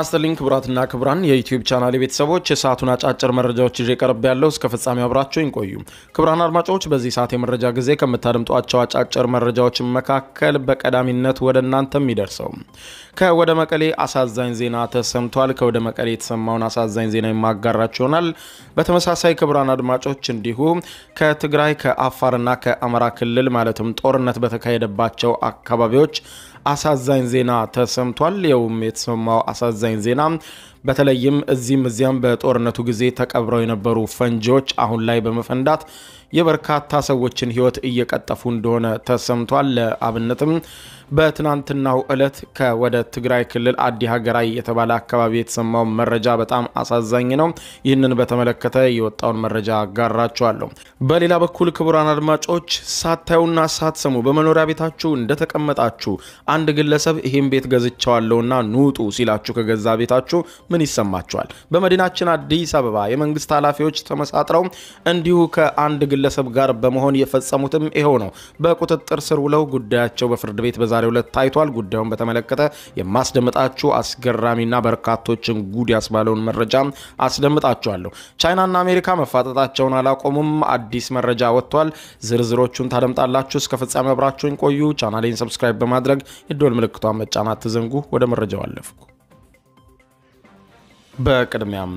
ጤና ይስጥልኝ ክቡራትና ክቡራን የዩቲዩብ ቻናል ቤተሰቦች የሰዓቱን አጫጭር መረጃዎች ይዤ ቀርብ ያለው እስከ ፍጻሜ አብራቸው ይቆዩ። ክቡራን አድማጮች በዚህ ሰዓት የመረጃ ጊዜ ከምታደምጧቸው አጫጭር መረጃዎች መካከል በቀዳሚነት ወደ እናንተ የሚደርሰው ከወደ መቀሌ አሳዛኝ ዜና ተሰምቷል። ከወደ መቀሌ የተሰማውን አሳዛኝ ዜና የማጋራችሁ ይሆናል። በተመሳሳይ ክቡራን አድማጮች እንዲሁ ከትግራይ ከአፋርና ከአማራ ክልል ማለትም ጦርነት በተካሄደባቸው አካባቢዎች አሳዛኝ ዜና ተሰምቷል። ይኸውም የተሰማው አሳዛኝ ዜና በተለይም እዚህም እዚያም በጦርነቱ ጊዜ ተቀብረው የነበሩ ፈንጂዎች አሁን ላይ በመፈንዳት የበርካታ ሰዎችን ሕይወት እየቀጠፉ እንደሆነ ተሰምቷል። ለአብነትም በትናንትናው ዕለት ከወደ ትግራይ ክልል አዲ ሀገራይ የተባለ አካባቢ የተሰማው መረጃ በጣም አሳዛኝ ነው። ይህንን በተመለከተ የወጣውን መረጃ አጋራችኋለሁ። በሌላ በኩል ክቡራን አድማጮች ሳታዩና ሳትሰሙ በመኖሪያ ቤታችሁ እንደተቀመጣችሁ አንድ ግለሰብ ይህም ቤት ገዝቻዋለሁና ንውጡ ሲላችሁ ከገዛ ቤታችሁ ምን ይሰማቸዋል? በመዲናችን አዲስ አበባ የመንግስት ኃላፊዎች ተመሳጥረው እንዲሁ ከአንድ ግለሰብ ጋር በመሆን የፈጸሙትም ይኸው ነው። በቁጥጥር ስር ውለው ጉዳያቸው በፍርድ ቤት በዛሬው ዕለት ታይቷል። ጉዳዩን በተመለከተ የማስደምጣችሁ አስገራሚና በርካቶችን ጉድ ያስባለውን መረጃ አስደምጣችኋለሁ። ቻይናና አሜሪካ መፋጠጣቸውን አላቆሙም። አዲስ መረጃ ወጥቷል። ዝርዝሮቹን ታደምጣላችሁ። እስከ ፍጻሜ አብራችሁኝ ቆዩ። ቻናሌን ሰብስክራይብ በማድረግ የደወል ምልክቷን መጫን አትዘንጉ። ወደ መረጃው አለፍኩ። በቅድሚያም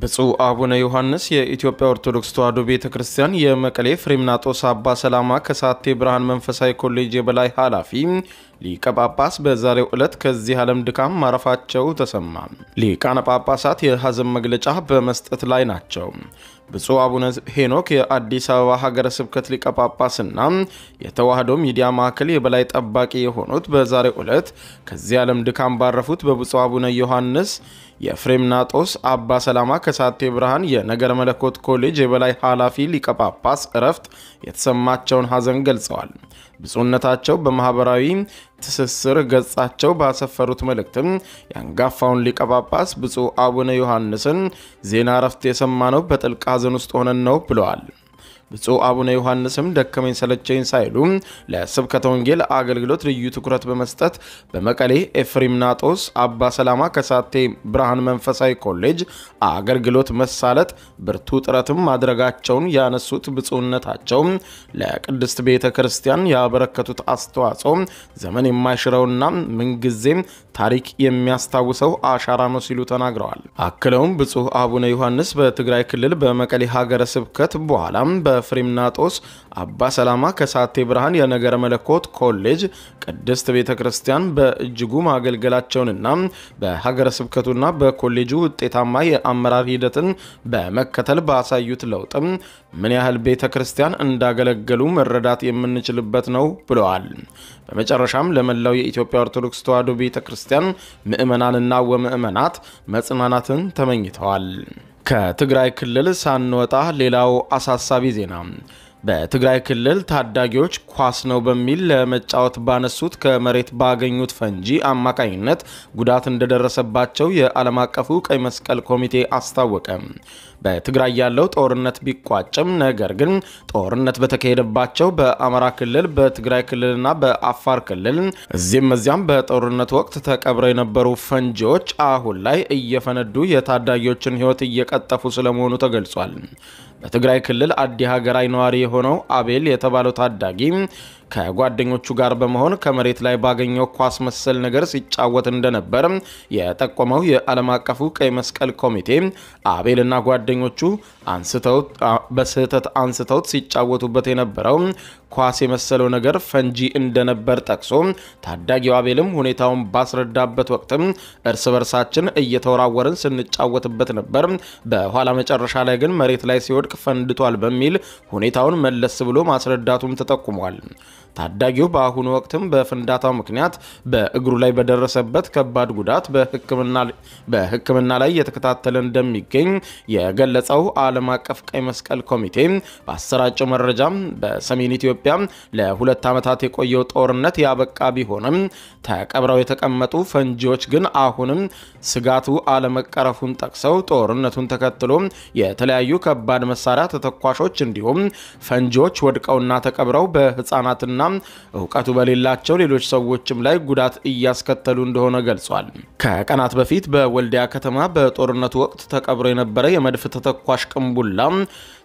ብፁዕ አቡነ ዮሐንስ የኢትዮጵያ ኦርቶዶክስ ተዋሕዶ ቤተ ክርስቲያን የመቀሌ ፍሬምናጦስ አባ ሰላማ ከሳቴ ብርሃን መንፈሳዊ ኮሌጅ የበላይ ኃላፊ ሊቀ ጳጳስ በዛሬው ዕለት ከዚህ ዓለም ድካም ማረፋቸው ተሰማ። ሊቃነ ጳጳሳት የሐዘን መግለጫ በመስጠት ላይ ናቸው። ብፁዕ አቡነ ሄኖክ የአዲስ አበባ ሀገረ ስብከት ሊቀ ጳጳስና የተዋህዶ ሚዲያ ማዕከል የበላይ ጠባቂ የሆኑት በዛሬው ዕለት ከዚህ ዓለም ድካም ባረፉት በብፁዕ አቡነ ዮሐንስ የፍሬምናጦስ አባ ሰላማ ከሳቴ ብርሃን የነገረ መለኮት ኮሌጅ የበላይ ኃላፊ ሊቀ ጳጳስ እረፍት የተሰማቸውን ሐዘን ገልጸዋል። ብፁዕነታቸው በማህበራዊ ትስስር ገጻቸው ባሰፈሩት መልእክትም የአንጋፋውን ሊቀ ጳጳስ ብፁዕ አቡነ ዮሐንስን ዜና እረፍት የሰማነው በጥልቅ ሐዘን ውስጥ ሆነን ነው ብለዋል። ብፁዕ አቡነ ዮሐንስም ደከመኝ ሰለቸኝ ሳይሉ ለስብከተ ወንጌል አገልግሎት ልዩ ትኩረት በመስጠት በመቀሌ ኤፍሬም ናጦስ አባ ሰላማ ከሳቴ ብርሃን መንፈሳዊ ኮሌጅ አገልግሎት መሳለጥ ብርቱ ጥረትም ማድረጋቸውን ያነሱት ብፁዕነታቸው ለቅድስት ቤተ ክርስቲያን ያበረከቱት አስተዋጽኦ ዘመን የማይሽረውና ምንጊዜም ታሪክ የሚያስታውሰው አሻራ ነው ሲሉ ተናግረዋል። አክለውም ብፁዕ አቡነ ዮሐንስ በትግራይ ክልል በመቀሌ ሀገረ ስብከት በኋላም በ ኤፍሬምናጦስ አባ ሰላማ ከሳቴ ብርሃን የነገረ መለኮት ኮሌጅ ቅድስት ቤተ ክርስቲያን በእጅጉ ማገልገላቸውንና በሀገረ ስብከቱና በኮሌጁ ውጤታማ የአመራር ሂደትን በመከተል ባሳዩት ለውጥም ምን ያህል ቤተ ክርስቲያን እንዳገለገሉ መረዳት የምንችልበት ነው ብለዋል። በመጨረሻም ለመላው የኢትዮጵያ ኦርቶዶክስ ተዋሕዶ ቤተ ክርስቲያን ምእመናንና ወምእመናት መጽናናትን ተመኝተዋል። ከትግራይ ክልል ሳንወጣ ሌላው አሳሳቢ ዜና በትግራይ ክልል ታዳጊዎች ኳስ ነው በሚል ለመጫወት ባነሱት ከመሬት ባገኙት ፈንጂ አማካኝነት ጉዳት እንደደረሰባቸው የዓለም አቀፉ ቀይ መስቀል ኮሚቴ አስታወቀ። በትግራይ ያለው ጦርነት ቢቋጭም ነገር ግን ጦርነት በተካሄደባቸው በአማራ ክልል፣ በትግራይ ክልልና በአፋር ክልል እዚህም እዚያም በጦርነት ወቅት ተቀብረው የነበሩ ፈንጂዎች አሁን ላይ እየፈነዱ የታዳጊዎችን ሕይወት እየቀጠፉ ስለመሆኑ ተገልጿል። በትግራይ ክልል አዲ ሀገራዊ ነዋሪ የሆነው አቤል የተባለው ታዳጊ ከጓደኞቹ ጋር በመሆን ከመሬት ላይ ባገኘው ኳስ መሰል ነገር ሲጫወት እንደነበር የጠቆመው የዓለም አቀፉ ቀይ መስቀል ኮሚቴ አቤልና ጓደኞቹ በስህተት አንስተውት ሲጫወቱበት የነበረው ኳስ የመሰለው ነገር ፈንጂ እንደነበር ጠቅሶ ታዳጊው አቤልም ሁኔታውን ባስረዳበት ወቅትም እርስ በርሳችን እየተወራወርን ስንጫወትበት ነበር። በኋላ መጨረሻ ላይ ግን መሬት ላይ ሲወድቅ ፈንድቷል በሚል ሁኔታውን መለስ ብሎ ማስረዳቱም ተጠቁሟል። ታዳጊው በአሁኑ ወቅትም በፍንዳታው ምክንያት በእግሩ ላይ በደረሰበት ከባድ ጉዳት በሕክምና ላይ እየተከታተለ እንደሚገኝ የገለጸው ዓለም አቀፍ ቀይ መስቀል ኮሚቴ በአሰራጨው መረጃ በሰሜን ኢትዮጵያ ለሁለት ዓመታት የቆየው ጦርነት ያበቃ ቢሆንም ተቀብረው የተቀመጡ ፈንጂዎች ግን አሁንም ስጋቱ አለመቀረፉን ጠቅሰው ጦርነቱን ተከትሎ የተለያዩ ከባድ መሳሪያ ተተኳሾች እንዲሁም ፈንጂዎች ወድቀውና ተቀብረው በህፃናትና እና እውቀቱ በሌላቸው ሌሎች ሰዎችም ላይ ጉዳት እያስከተሉ እንደሆነ ገልጿል። ከቀናት በፊት በወልዲያ ከተማ በጦርነቱ ወቅት ተቀብሮ የነበረ የመድፍ ተተኳሽ ቅንቡላ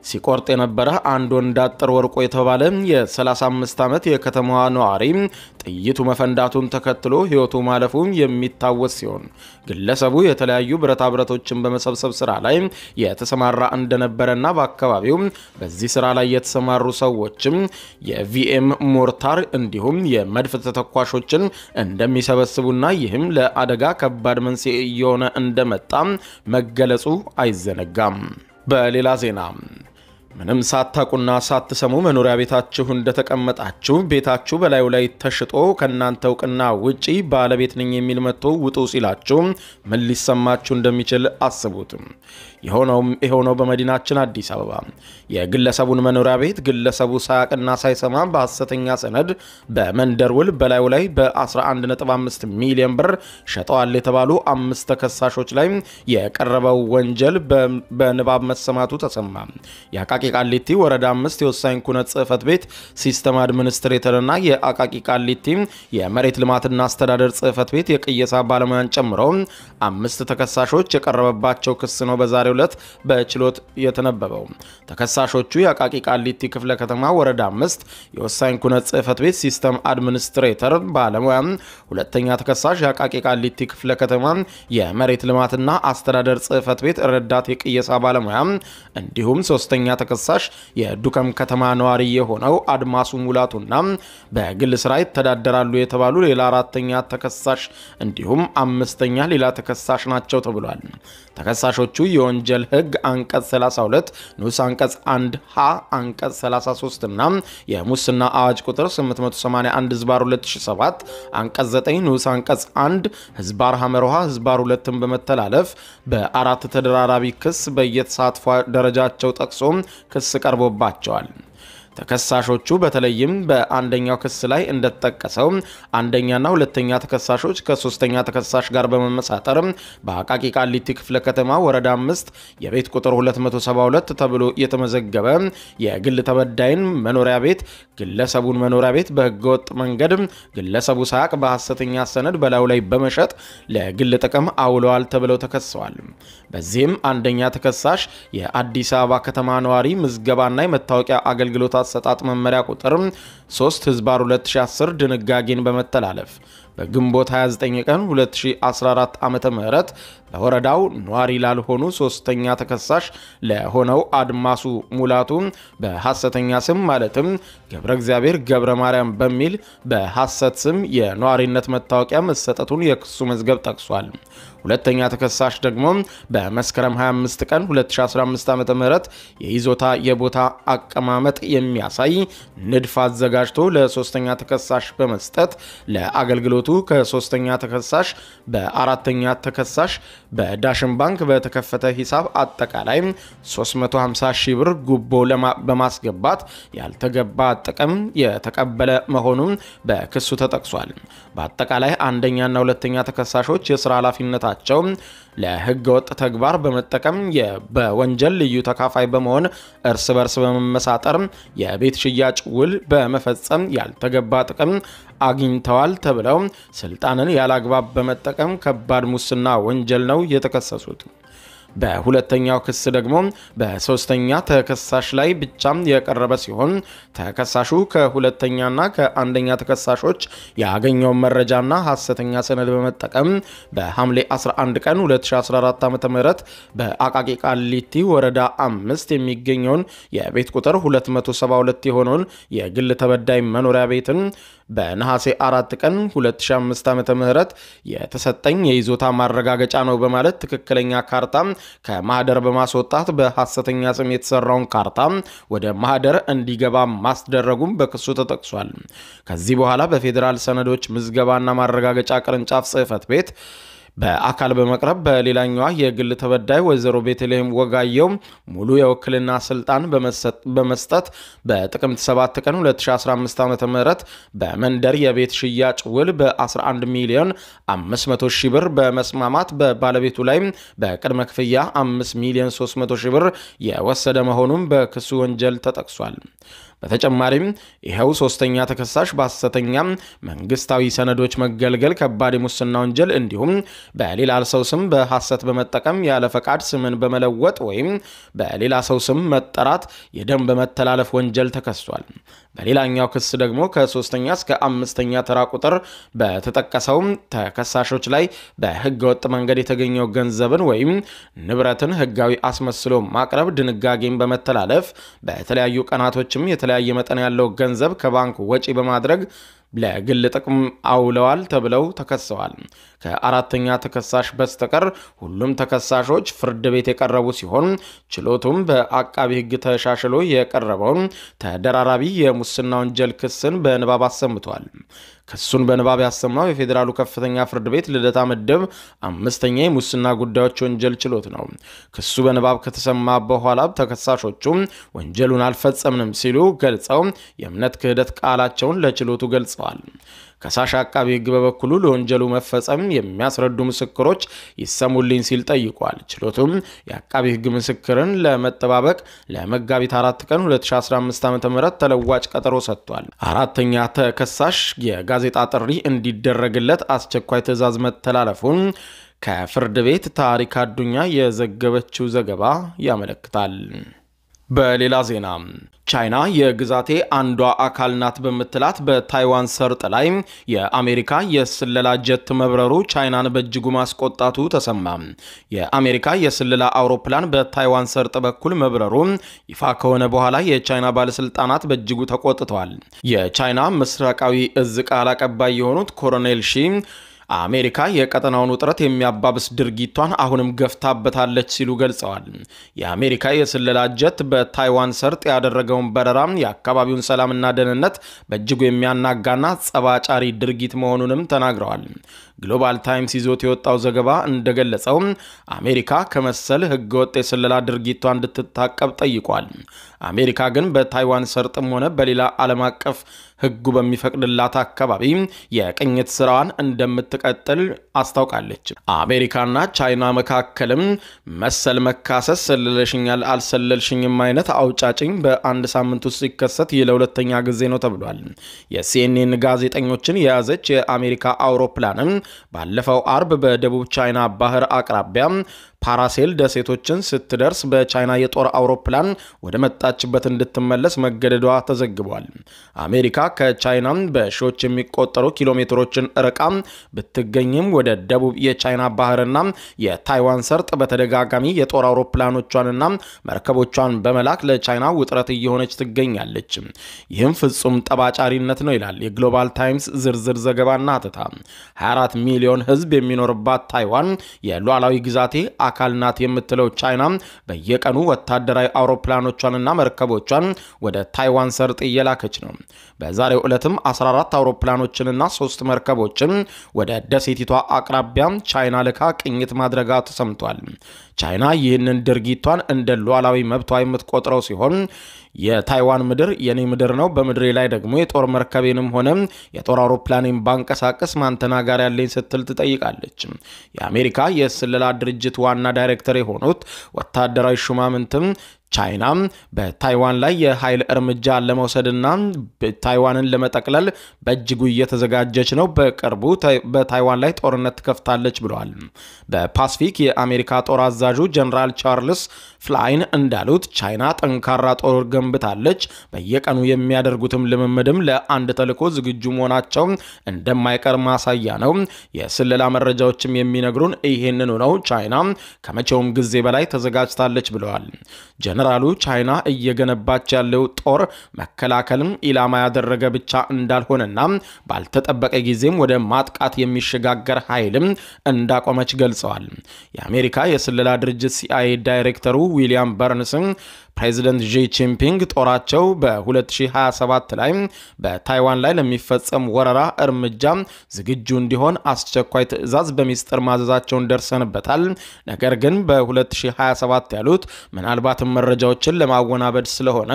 ሲቆርጥ የነበረ አንድ ወንድ አጥር ወርቆ የተባለ የ35 ዓመት የከተማዋ ነዋሪ ጥይቱ መፈንዳቱን ተከትሎ ሕይወቱ ማለፉ የሚታወስ ሲሆን ግለሰቡ የተለያዩ ብረታ ብረቶችን በመሰብሰብ ስራ ላይ የተሰማራ እንደነበረና በአካባቢው በዚህ ስራ ላይ የተሰማሩ ሰዎችም የቪኤም ሞርታር እንዲሁም የመድፍ ተተኳሾችን እንደሚሰበስቡና ይህም ለአደጋ ከባድ መንስኤ እየሆነ እንደመጣ መገለጹ አይዘነጋም። በሌላ ዜና ምንም ሳታቁና ሳትሰሙ መኖሪያ ቤታችሁ እንደተቀመጣችሁ ቤታችሁ በላዩ ላይ ተሽጦ ከእናንተ እውቅና ውጪ ባለቤት ነኝ የሚል መጥቶ ውጡ ሲላችሁ ምን ሊሰማችሁ እንደሚችል አስቡትም። የሆነውም የሆነው በመዲናችን አዲስ አበባ የግለሰቡን መኖሪያ ቤት ግለሰቡ ሳያቅና ሳይሰማ በሐሰተኛ ሰነድ በመንደር ውል በላዩ ላይ በ11.5 ሚሊዮን ብር ሸጠዋል የተባሉ አምስት ተከሳሾች ላይ የቀረበው ወንጀል በንባብ መሰማቱ ተሰማ። የአቃቂ ቃሊቲ ወረዳ አምስት የወሳኝ ኩነት ጽህፈት ቤት ሲስተም አድሚኒስትሬተርና የአቃቂ ቃሊቲ የመሬት ልማትና አስተዳደር ጽህፈት ቤት የቅየሳ ባለሙያን ጨምሮ አምስት ተከሳሾች የቀረበባቸው ክስ ነው በዛሬው ዕለት በችሎት የተነበበው። ተከሳሾቹ የአቃቂ ቃሊቲ ክፍለ ከተማ ወረዳ አምስት የወሳኝ ኩነት ጽህፈት ቤት ሲስተም አድሚኒስትሬተር ባለሙያ፣ ሁለተኛ ተከሳሽ የአቃቂ ቃሊቲ ክፍለ ከተማ የመሬት ልማትና አስተዳደር ጽህፈት ቤት ረዳት የቅየሳ ባለሙያ እንዲሁም ሶስተኛ ተከሳሽ የዱከም ከተማ ነዋሪ የሆነው አድማሱ ሙላቱና በግል ስራ ይተዳደራሉ የተባሉ ሌላ አራተኛ ተከሳሽ እንዲሁም አምስተኛ ሌላ ተከሳሽ ናቸው ተብሏል። ተከሳሾቹ የወ ወንጀል ህግ አንቀጽ 32 ንዑስ አንቀጽ 1 ሀ አንቀጽ 33 እና የሙስና አዋጅ ቁጥር 881 ህዝባር 2007 አንቀጽ 9 ንዑስ አንቀጽ 1 ህዝባር ሐመርሃ ህዝባር 2ን በመተላለፍ በአራት ተደራራቢ ክስ በየተሳትፎ ደረጃቸው ጠቅሶ ክስ ቀርቦባቸዋል። ተከሳሾቹ በተለይም በአንደኛው ክስ ላይ እንደተጠቀሰው አንደኛና ሁለተኛ ተከሳሾች ከሶስተኛ ተከሳሽ ጋር በመመሳጠር በአቃቂ ቃሊቲ ክፍለ ከተማ ወረዳ አምስት የቤት ቁጥር 272 ተብሎ የተመዘገበ የግል ተበዳይን መኖሪያ ቤት ግለሰቡን መኖሪያ ቤት በህገወጥ መንገድ ግለሰቡ ሳያቅ በሐሰተኛ ሰነድ በላዩ ላይ በመሸጥ ለግል ጥቅም አውለዋል ተብለው ተከሰዋል። በዚህም አንደኛ ተከሳሽ የአዲስ አበባ ከተማ ነዋሪ ምዝገባና የመታወቂያ አገልግሎት አሰጣጥ መመሪያ ቁጥር 3 ህዝባር 2010 ድንጋጌን በመተላለፍ በግንቦት 29 ቀን 2014 ዓ ም በወረዳው ነዋሪ ላልሆኑ ሶስተኛ ተከሳሽ ለሆነው አድማሱ ሙላቱ በሐሰተኛ ስም ማለትም ገብረ እግዚአብሔር ገብረ ማርያም በሚል በሐሰት ስም የነዋሪነት መታወቂያ መሰጠቱን የክሱ መዝገብ ጠቅሷል። ሁለተኛ ተከሳሽ ደግሞ በመስከረም 25 ቀን 2015 ዓ ም የይዞታ የቦታ አቀማመጥ የሚያሳይ ንድፍ አዘጋጅቶ ለሶስተኛ ተከሳሽ በመስጠት ለአገልግሎቱ ከሶስተኛ ተከሳሽ በአራተኛ ተከሳሽ በዳሽን ባንክ በተከፈተ ሂሳብ አጠቃላይ 350 ሺ ብር ጉቦ በማስገባት ያልተገባ ጥቅም የተቀበለ መሆኑን በክሱ ተጠቅሷል። በአጠቃላይ አንደኛና ሁለተኛ ተከሳሾች የስራ ኃላፊነት በመሆናቸው ለህገ ወጥ ተግባር በመጠቀም በወንጀል ልዩ ተካፋይ በመሆን እርስ በርስ በመመሳጠር የቤት ሽያጭ ውል በመፈጸም ያልተገባ ጥቅም አግኝተዋል ተብለው ስልጣንን ያላግባብ በመጠቀም ከባድ ሙስና ወንጀል ነው የተከሰሱት። በሁለተኛው ክስ ደግሞ በሶስተኛ ተከሳሽ ላይ ብቻም የቀረበ ሲሆን ተከሳሹ ከሁለተኛና ከአንደኛ ተከሳሾች ያገኘውን መረጃና ሐሰተኛ ሰነድ በመጠቀም በሐምሌ 11 ቀን 2014 ዓ ም በአቃቂ ቃሊቲ ወረዳ አምስት የሚገኘውን የቤት ቁጥር 272 የሆነውን የግል ተበዳይ መኖሪያ ቤትን በነሐሴ አራት ቀን 2005 ዓ ም የተሰጠኝ የይዞታ ማረጋገጫ ነው በማለት ትክክለኛ ካርታ ከማህደር በማስወጣት በሐሰተኛ ስም የተሰራውን ካርታ ወደ ማህደር እንዲገባ ማስደረጉም በክሱ ተጠቅሷል። ከዚህ በኋላ በፌዴራል ሰነዶች ምዝገባና ማረጋገጫ ቅርንጫፍ ጽህፈት ቤት በአካል በመቅረብ በሌላኛዋ የግል ተበዳይ ወይዘሮ ቤተልሔም ወጋየው ሙሉ የውክልና ስልጣን በመስጠት በጥቅምት 7 ቀን 2015 ዓ ም በመንደር የቤት ሽያጭ ውል በ11 ሚሊዮን 500 ሺህ ብር በመስማማት በባለቤቱ ላይ በቅድመ ክፍያ 5 ሚሊዮን 300 ሺህ ብር የወሰደ መሆኑን በክሱ ወንጀል ተጠቅሷል። በተጨማሪም ይኸው ሶስተኛ ተከሳሽ በሐሰተኛ መንግስታዊ ሰነዶች መገልገል፣ ከባድ የሙስና ወንጀል እንዲሁም በሌላ ሰው ስም በሐሰት በመጠቀም ያለ ፈቃድ ስምን በመለወጥ ወይም በሌላ ሰው ስም መጠራት የደንብ መተላለፍ ወንጀል ተከሷል። በሌላኛው ክስ ደግሞ ከሶስተኛ እስከ አምስተኛ ተራ ቁጥር በተጠቀሰው ተከሳሾች ላይ በህገወጥ መንገድ የተገኘው ገንዘብን ወይም ንብረትን ህጋዊ አስመስሎ ማቅረብ ድንጋጌን በመተላለፍ በተለያዩ ቀናቶችም የተ የተለያየ መጠን ያለው ገንዘብ ከባንክ ወጪ በማድረግ ለግል ጥቅም አውለዋል ተብለው ተከሰዋል። ከአራተኛ ተከሳሽ በስተቀር ሁሉም ተከሳሾች ፍርድ ቤት የቀረቡ ሲሆን ችሎቱም በአቃቢ ሕግ ተሻሽሎ የቀረበውን ተደራራቢ የሙስና ወንጀል ክስን በንባብ አሰምቷል። ክሱን በንባብ ያሰማው የፌዴራሉ ከፍተኛ ፍርድ ቤት ልደታ ምድብ አምስተኛ የሙስና ጉዳዮች ወንጀል ችሎት ነው። ክሱ በንባብ ከተሰማ በኋላ ተከሳሾቹ ወንጀሉን አልፈጸምንም ሲሉ ገልጸው የእምነት ክህደት ቃላቸውን ለችሎቱ ገልጸዋል። አመልክቷል። ከሳሽ አቃቢ ሕግ በበኩሉ ለወንጀሉ መፈጸም የሚያስረዱ ምስክሮች ይሰሙልኝ ሲል ጠይቋል። ችሎቱም የአቃቢ ሕግ ምስክርን ለመጠባበቅ ለመጋቢት አራት ቀን 2015 ዓ.ም ተለዋጭ ቀጠሮ ሰጥቷል። አራተኛ ተከሳሽ የጋዜጣ ጥሪ እንዲደረግለት አስቸኳይ ትዕዛዝ መተላለፉን ከፍርድ ቤት ታሪክ አዱኛ የዘገበችው ዘገባ ያመለክታል። በሌላ ዜና ቻይና የግዛቴ አንዷ አካል ናት በምትላት በታይዋን ሰርጥ ላይ የአሜሪካ የስለላ ጀት መብረሩ ቻይናን በእጅጉ ማስቆጣቱ ተሰማ። የአሜሪካ የስለላ አውሮፕላን በታይዋን ሰርጥ በኩል መብረሩ ይፋ ከሆነ በኋላ የቻይና ባለስልጣናት በእጅጉ ተቆጥተዋል። የቻይና ምስራቃዊ እዝ ቃል አቀባይ የሆኑት ኮሎኔል ሺ አሜሪካ የቀጠናውን ውጥረት የሚያባብስ ድርጊቷን አሁንም ገፍታበታለች ሲሉ ገልጸዋል። የአሜሪካ የስለላ ጀት በታይዋን ሰርጥ ያደረገውን በረራ የአካባቢውን ሰላምና ደህንነት በእጅጉ የሚያናጋና ጸባጫሪ ድርጊት መሆኑንም ተናግረዋል። ግሎባል ታይምስ ይዞት የወጣው ዘገባ እንደገለጸው አሜሪካ ከመሰል ህገወጥ የስለላ ድርጊቷ እንድትታቀብ ጠይቋል። አሜሪካ ግን በታይዋን ሰርጥም ሆነ በሌላ ዓለም አቀፍ ህጉ በሚፈቅድላት አካባቢ የቅኝት ስራዋን እንደምትቀጥል አስታውቃለች። አሜሪካና ቻይና መካከልም መሰል መካሰስ ሰለለሽኛል አልሰለልሽኝም አይነት አውጫጭኝ በአንድ ሳምንት ውስጥ ሲከሰት ይህ ለሁለተኛ ጊዜ ነው ተብሏል። የሲኤንኤን ጋዜጠኞችን የያዘች የአሜሪካ አውሮፕላንም ባለፈው አርብ በደቡብ ቻይና ባህር አቅራቢያ ፓራሴል ደሴቶችን ስትደርስ በቻይና የጦር አውሮፕላን ወደ መጣችበት እንድትመለስ መገደዷ ተዘግቧል። አሜሪካ ከቻይና በሺዎች የሚቆጠሩ ኪሎ ሜትሮችን ርቃ ብትገኝም ወደ ደቡብ የቻይና ባህርና የታይዋን ሰርጥ በተደጋጋሚ የጦር አውሮፕላኖቿንና መርከቦቿን በመላክ ለቻይና ውጥረት እየሆነች ትገኛለች። ይህም ፍጹም ጠባጫሪነት ነው ይላል የግሎባል ታይምስ ዝርዝር ዘገባና አተታ 24 ሚሊዮን ሕዝብ የሚኖርባት ታይዋን የሉዓላዊ ግዛቴ አካል ናት የምትለው ቻይና በየቀኑ ወታደራዊ አውሮፕላኖቿንና መርከቦቿን ወደ ታይዋን ሰርጥ እየላከች ነው። በዛሬው ዕለትም 14 አውሮፕላኖችንና ሶስት መርከቦችን ወደ ደሴቲቷ አቅራቢያ ቻይና ልካ ቅኝት ማድረጋ ተሰምቷል። ቻይና ይህንን ድርጊቷን እንደ ሉዓላዊ መብቷ የምትቆጥረው ሲሆን የታይዋን ምድር የኔ ምድር ነው፣ በምድሬ ላይ ደግሞ የጦር መርከቤንም ሆነ የጦር አውሮፕላኔን ባንቀሳቀስ ማንተና ጋር ያለኝ ስትል ትጠይቃለች። የአሜሪካ የስለላ ድርጅት ዋና ዳይሬክተር የሆኑት ወታደራዊ ሹማምንትም ቻይና በታይዋን ላይ የኃይል እርምጃ ለመውሰድና ታይዋንን ለመጠቅለል በእጅጉ እየተዘጋጀች ነው፣ በቅርቡ በታይዋን ላይ ጦርነት ትከፍታለች ብለዋል። በፓስፊክ የአሜሪካ ጦር አዛዡ ጀነራል ቻርልስ ፍላይን እንዳሉት ቻይና ጠንካራ ጦር ገንብታለች። በየቀኑ የሚያደርጉትም ልምምድም ለአንድ ተልዕኮ ዝግጁ መሆናቸው እንደማይቀር ማሳያ ነው። የስለላ መረጃዎችም የሚነግሩን ይህንኑ ነው። ቻይና ከመቼውም ጊዜ በላይ ተዘጋጅታለች ብለዋል። ጀነራሉ ቻይና እየገነባች ያለው ጦር መከላከልን ኢላማ ያደረገ ብቻ እንዳልሆነና ባልተጠበቀ ጊዜም ወደ ማጥቃት የሚሸጋገር ኃይልም እንዳቆመች ገልጸዋል። የአሜሪካ የስለላ ድርጅት ሲአይኤ ዳይሬክተሩ ዊሊያም በርንስም ፕሬዚደንት ዢ ጂንፒንግ ጦራቸው በ2027 ላይ በታይዋን ላይ ለሚፈጸም ወረራ እርምጃ ዝግጁ እንዲሆን አስቸኳይ ትዕዛዝ በሚስጥር ማዘዛቸውን ደርሰንበታል። ነገር ግን በ2027 ያሉት ምናልባትም መረጃ መረጃዎችን ለማወናበድ ስለሆነ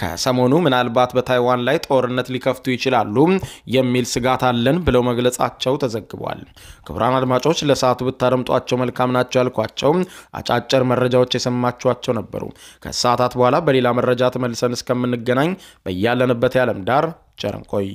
ከሰሞኑ ምናልባት በታይዋን ላይ ጦርነት ሊከፍቱ ይችላሉ የሚል ስጋት አለን ብለው መግለጻቸው ተዘግቧል። ክቡራን አድማጮች ለሰዓቱ ብታደምጧቸው መልካም ናቸው ያልኳቸው አጫጭር መረጃዎች የሰማችኋቸው ነበሩ። ከሰዓታት በኋላ በሌላ መረጃ ተመልሰን እስከምንገናኝ በያለንበት የዓለም ዳር ቸር እንቆይ።